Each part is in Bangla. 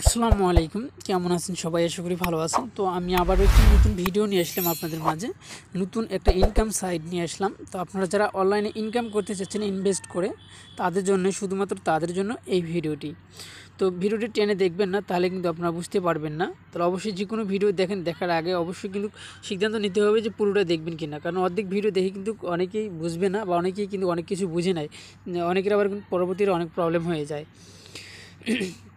আসসালামু আলাইকুম কেমন আছেন সবাই আশা করি ভালো আছেন তো আমি আবারও একটি নতুন ভিডিও নিয়ে আসলাম আপনাদের মাঝে নতুন একটা ইনকাম সাইট নিয়ে আসলাম তো আপনারা যারা অনলাইনে ইনকাম করতে চাচ্ছেন ইনভেস্ট করে তাদের জন্য শুধুমাত্র তাদের জন্য এই ভিডিওটি তো ভিডিওটি টেনে দেখবেন না তাহলে কিন্তু আপনারা বুঝতে পারবেন না তাহলে অবশ্যই যে কোনো ভিডিও দেখেন দেখার আগে অবশ্যই কিন্তু সিদ্ধান্ত নিতে হবে যে পুরোটা দেখবেন কি না কারণ অর্ধেক ভিডিও দেখে কিন্তু অনেকেই বুঝবে না বা অনেকেই কিন্তু অনেক কিছু বুঝে নেয় অনেকের আবার কিন্তু পরবর্তীতে অনেক প্রবলেম হয়ে যায়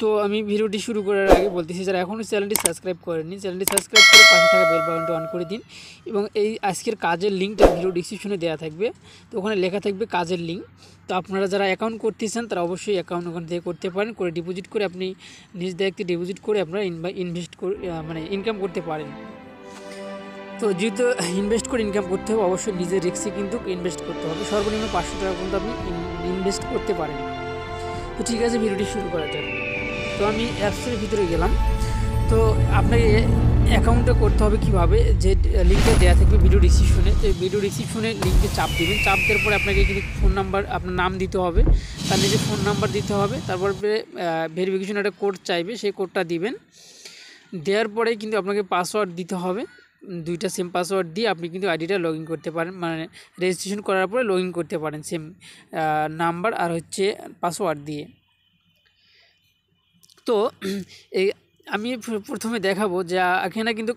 তো আমি ভিডিওটি শুরু করার আগে বলতেছি যারা এখনও চ্যানেলটি সাবস্ক্রাইব করেনি চ্যানেলটি সাবস্ক্রাইব করে পাশে থাকা বেল বাটনটি অন করে দিন এবং এই আজকের কাজের লিঙ্কটা ভিডিও ডিসক্রিপশনে দেওয়া থাকবে তো ওখানে লেখা থাকবে কাজের লিঙ্ক তো আপনারা যারা অ্যাকাউন্ট করতে চান তারা অবশ্যই অ্যাকাউন্ট ওখান থেকে করতে পারেন করে ডিপোজিট করে আপনি নিজ দায়িত্বে ডিপোজিট করে আপনারা ইনভেস্ট করে মানে ইনকাম করতে পারেন তো যেহেতু ইনভেস্ট করে ইনকাম করতে হবে অবশ্যই নিজের রিক্সে কিন্তু ইনভেস্ট করতে হবে সর্বনিম্ন পাঁচশো টাকা পর্যন্ত আপনি ইনভেস্ট করতে পারেন তো ঠিক আছে ভিডিওটি শুরু করা যাক তো আমি অ্যাপসের ভিতরে গেলাম তো আপনাকে অ্যাকাউন্টে করতে হবে কিভাবে যে লিঙ্কটা দেওয়া থাকবে ভিডিও রিসিপশনে তো ভিডিও রিসিপশনে লিঙ্কে চাপ দেবেন চাপ দেওয়ার পরে আপনাকে কিন্তু ফোন নাম্বার আপনার নাম দিতে হবে তার নিজের ফোন নাম্বার দিতে হবে তারপর ভেরিফিকেশন একটা কোড চাইবে সেই কোডটা দিবেন দেওয়ার পরে কিন্তু আপনাকে পাসওয়ার্ড দিতে হবে দুইটা সেম পাসওয়ার্ড দিয়ে আপনি কিন্তু আইডিটা লগ করতে পারেন মানে রেজিস্ট্রেশন করার পরে লগ করতে পারেন সেম নাম্বার আর হচ্ছে পাসওয়ার্ড দিয়ে তো এই আমি প্রথমে দেখাবো যে এখানে কিন্তু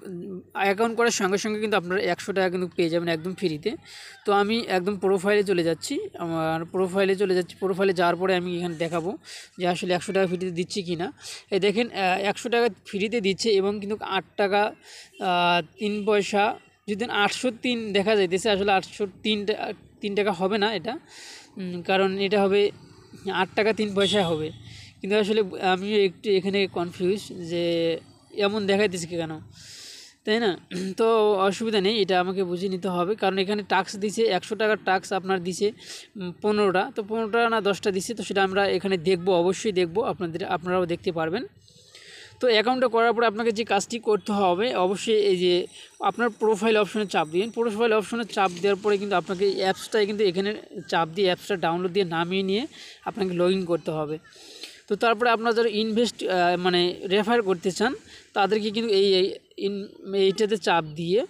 অ্যাকাউন্ট করার সঙ্গে সঙ্গে কিন্তু আপনারা একশো টাকা কিন্তু পেয়ে যাবেন একদম ফ্রিতে তো আমি একদম প্রোফাইলে চলে যাচ্ছি আমার প্রোফাইলে চলে যাচ্ছি প্রোফাইলে যাওয়ার পরে আমি এখানে দেখাবো যে আসলে একশো টাকা ফ্রিতে দিচ্ছি কি না এই দেখেন একশো টাকা ফ্রিতে দিচ্ছে এবং কিন্তু আট টাকা তিন পয়সা যদি আটশো তিন দেখা যাইতেছে আসলে আটশো তিন তিন টাকা হবে না এটা কারণ এটা হবে আট টাকা তিন পয়সা হবে কিন্তু আসলে আমিও একটু এখানে কনফিউজ যে এমন দেখাইতেছি কেন তাই না তো অসুবিধা নেই এটা আমাকে বুঝিয়ে নিতে হবে কারণ এখানে টাক্স দিছে একশো টাকার টাক্স আপনার দিছে পনেরোটা তো পনেরোটা না দশটা দিছে তো সেটা আমরা এখানে দেখব অবশ্যই দেখব আপনাদের আপনারাও দেখতে পারবেন তো অ্যাকাউন্টটা করার পরে আপনাকে যে কাজটি করতে হবে অবশ্যই এই যে আপনার প্রোফাইল অপশনে চাপ দিবেন প্রোফাইল অপশনে চাপ দেওয়ার পরে কিন্তু আপনাকে অ্যাপসটায় কিন্তু এখানে চাপ দিয়ে অ্যাপসটা ডাউনলোড দিয়ে নামিয়ে নিয়ে আপনাকে লগ করতে হবে তো তারপরে আপনারা যারা ইনভেস্ট মানে রেফার করতে চান তাদেরকে কিন্তু এই এইটাতে চাপ দিয়ে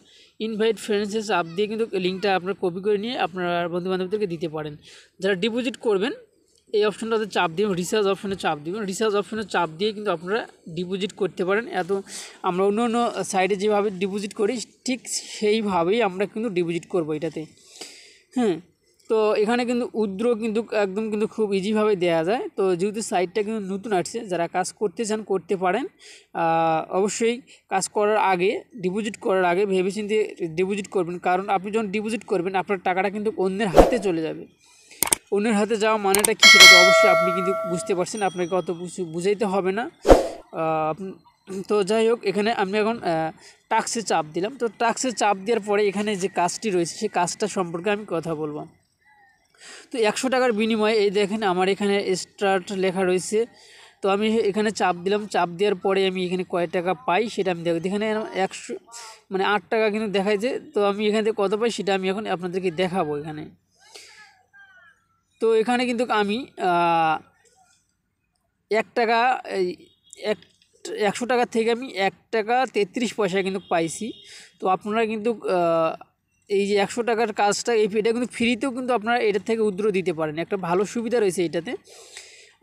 ইনভাইট ফ্রেন্ডসে চাপ দিয়ে কিন্তু লিঙ্কটা আপনার কপি করে নিয়ে আপনারা বন্ধুবান্ধবদেরকে দিতে পারেন যারা ডিপোজিট করবেন এই অপশনটাতে চাপ দিবেন রিসার্চ অপশনে চাপ দিবেন রিসার্চ অপশনে চাপ দিয়ে কিন্তু আপনারা ডিপোজিট করতে পারেন এত আমরা অন্য অন্য সাইডে যেভাবে ডিপোজিট করি ঠিক সেইভাবেই আমরা কিন্তু ডিপোজিট করব এটাতে হ্যাঁ তো এখানে কিন্তু উদ্র কিন্তু একদম কিন্তু খুব ইজিভাবে দেয়া যায় তো যেহেতু সাইটটা কিন্তু নতুন আসছে যারা কাজ করতে চান করতে পারেন অবশ্যই কাজ করার আগে ডিপোজিট করার আগে ভেবেচিন্তে ডিপোজিট করবেন কারণ আপনি যখন ডিপোজিট করবেন আপনার টাকাটা কিন্তু অন্যের হাতে চলে যাবে অন্যের হাতে যাওয়া মানেটা কী সেটা অবশ্যই আপনি কিন্তু বুঝতে পারছেন আপনাকে অত কিছু বুঝাইতে হবে না তো যাই হোক এখানে আমি এখন টাক্সে চাপ দিলাম তো টাক্সে চাপ দেওয়ার পরে এখানে যে কাজটি রয়েছে সেই কাজটা সম্পর্কে আমি কথা বলবো তো একশো টাকার বিনিময়ে এই দেখেন আমার এখানে স্টার্ট লেখা রয়েছে তো আমি এখানে চাপ দিলাম চাপ দেওয়ার পরে আমি এখানে কয় টাকা পাই সেটা আমি দেখো এখানে একশো মানে আট টাকা কিন্তু দেখায় যে তো আমি এখান থেকে কত পাই সেটা আমি এখন আপনাদেরকে দেখাবো এখানে তো এখানে কিন্তু আমি এক টাকা এক একশো টাকা থেকে আমি এক টাকা তেত্রিশ পয়সা কিন্তু পাইছি তো আপনারা কিন্তু এই যে একশো টাকার কাজটা এই এটা কিন্তু ফ্রিতেও কিন্তু আপনারা এটার থেকে উদ্র দিতে পারেন একটা ভালো সুবিধা রয়েছে এটাতে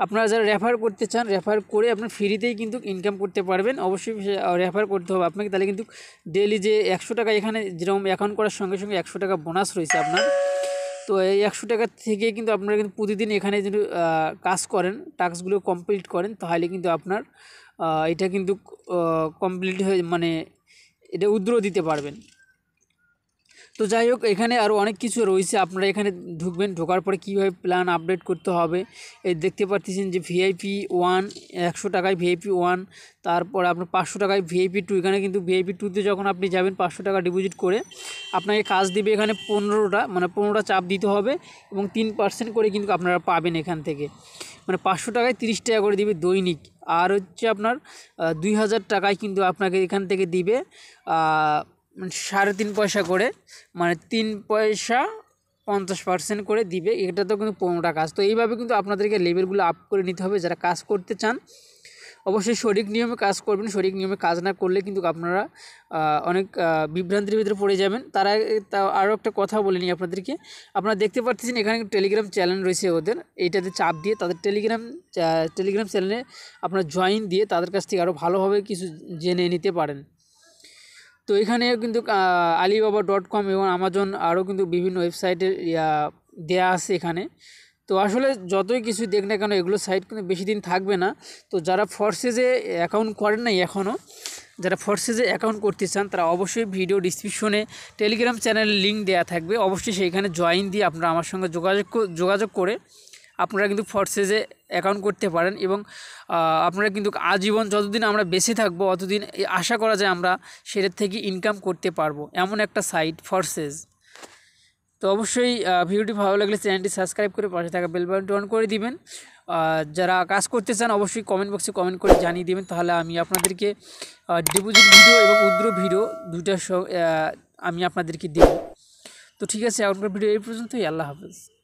আপনারা যারা রেফার করতে চান রেফার করে আপনার ফ্রিতেই কিন্তু ইনকাম করতে পারবেন অবশ্যই রেফার করতে হবে আপনাকে তাহলে কিন্তু ডেলি যে একশো টাকা এখানে যেরকম অ্যাকাউন্ট করার সঙ্গে সঙ্গে একশো টাকা বোনাস রয়েছে আপনার তো এই একশো টাকা থেকে কিন্তু আপনারা কিন্তু প্রতিদিন এখানে যদি কাজ করেন টাস্কগুলো কমপ্লিট করেন তাহলে কিন্তু আপনার এটা কিন্তু কমপ্লিট হয়ে মানে এটা উদ্র দিতে পারবেন তো যাই হোক এখানে আরও অনেক কিছু রয়েছে আপনারা এখানে ঢুকবেন ঢোকার পরে কীভাবে প্ল্যান আপডেট করতে হবে এই দেখতে পাচ্ছেন যে ভিআইপি ওয়ান একশো টাকায় ভিআইপি ওয়ান তারপর আপনার পাঁচশো টাকায় ভিআইপি টু এখানে কিন্তু ভিআইপি টুতে যখন আপনি যাবেন পাঁচশো টাকা ডিপোজিট করে আপনাকে কাজ দিবে এখানে পনেরোটা মানে পনেরোটা চাপ দিতে হবে এবং তিন পার্সেন্ট করে কিন্তু আপনারা পাবেন এখান থেকে মানে পাঁচশো টাকায় তিরিশ টাকা করে দিবে দৈনিক আর হচ্ছে আপনার দুই হাজার টাকায় কিন্তু আপনাকে এখান থেকে দিবে মানে সাড়ে তিন পয়সা করে মানে তিন পয়সা পঞ্চাশ পার্সেন্ট করে দিবে এটা তো কিন্তু পনেরোটা কাজ তো এইভাবে কিন্তু আপনাদেরকে লেবেলগুলো আপ করে নিতে হবে যারা কাজ করতে চান অবশ্যই সঠিক নিয়মে কাজ করবেন সঠিক নিয়মে কাজ না করলে কিন্তু আপনারা অনেক বিভ্রান্তির ভিতরে পড়ে যাবেন তারা আরও একটা কথা বলে নিই আপনাদেরকে আপনারা দেখতে পাচ্ছেন এখানে টেলিগ্রাম চ্যানেল রয়েছে ওদের এইটাতে চাপ দিয়ে তাদের টেলিগ্রাম টেলিগ্রাম চ্যানেলে আপনারা জয়েন দিয়ে তাদের কাছ থেকে আরও ভালোভাবে কিছু জেনে নিতে পারেন তো এখানে কিন্তু আলিবাবা ডট কম এবং আমাজন আরও কিন্তু বিভিন্ন ওয়েবসাইটের দেয়া আছে এখানে তো আসলে যতই কিছু দেখ না কেন এগুলো সাইট কিন্তু বেশি দিন থাকবে না তো যারা ফর্সেজে অ্যাকাউন্ট করেন নাই এখনও যারা ফর্সেজে অ্যাকাউন্ট করতে চান তারা অবশ্যই ভিডিও ডিসক্রিপশনে টেলিগ্রাম চ্যানেলের লিঙ্ক দেওয়া থাকবে অবশ্যই সেইখানে জয়েন দিয়ে আপনারা আমার সঙ্গে যোগাযোগ যোগাযোগ করে আপনারা কিন্তু ফরসেজে অ্যাকাউন্ট করতে পারেন এবং আপনারা কিন্তু আজীবন যতদিন আমরা বেঁচে থাকবো অতদিন আশা করা যায় আমরা সেটার থেকে ইনকাম করতে পারবো এমন একটা সাইট ফরসেজ তো অবশ্যই ভিডিওটি ভালো লাগলে চ্যানেলটি সাবস্ক্রাইব করে পাশে থাকা বেল বাটনটি অন করে দিবেন যারা কাজ করতে চান অবশ্যই কমেন্ট বক্সে কমেন্ট করে জানিয়ে দেবেন তাহলে আমি আপনাদেরকে ডিপোজিট ভিডিও এবং উদ্র ভিডিও দুইটা আমি আপনাদেরকে দেব তো ঠিক আছে আপনার ভিডিও এই পর্যন্তই আল্লাহ হাফেজ